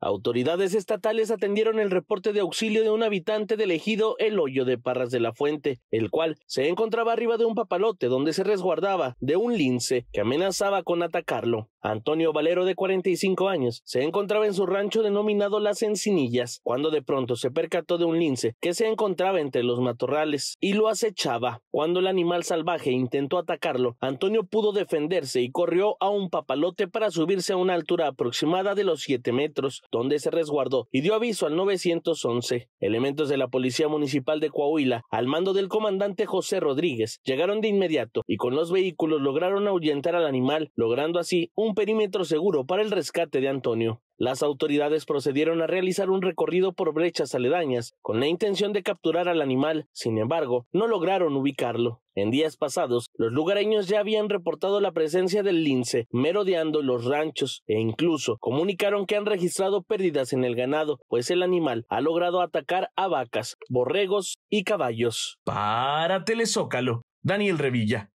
Autoridades estatales atendieron el reporte de auxilio de un habitante del ejido El Hoyo de Parras de la Fuente, el cual se encontraba arriba de un papalote donde se resguardaba de un lince que amenazaba con atacarlo. Antonio Valero, de 45 años, se encontraba en su rancho denominado Las Encinillas, cuando de pronto se percató de un lince que se encontraba entre los matorrales y lo acechaba. Cuando el animal salvaje intentó atacarlo, Antonio pudo defenderse y corrió a un papalote para subirse a una altura aproximada de los 7 metros, donde se resguardó y dio aviso al 911. Elementos de la Policía Municipal de Coahuila, al mando del comandante José Rodríguez, llegaron de inmediato y con los vehículos lograron ahuyentar al animal, logrando así un perímetro seguro para el rescate de Antonio. Las autoridades procedieron a realizar un recorrido por brechas aledañas con la intención de capturar al animal, sin embargo, no lograron ubicarlo. En días pasados, los lugareños ya habían reportado la presencia del lince merodeando los ranchos e incluso comunicaron que han registrado pérdidas en el ganado, pues el animal ha logrado atacar a vacas, borregos y caballos. Para Telezócalo, Daniel Revilla.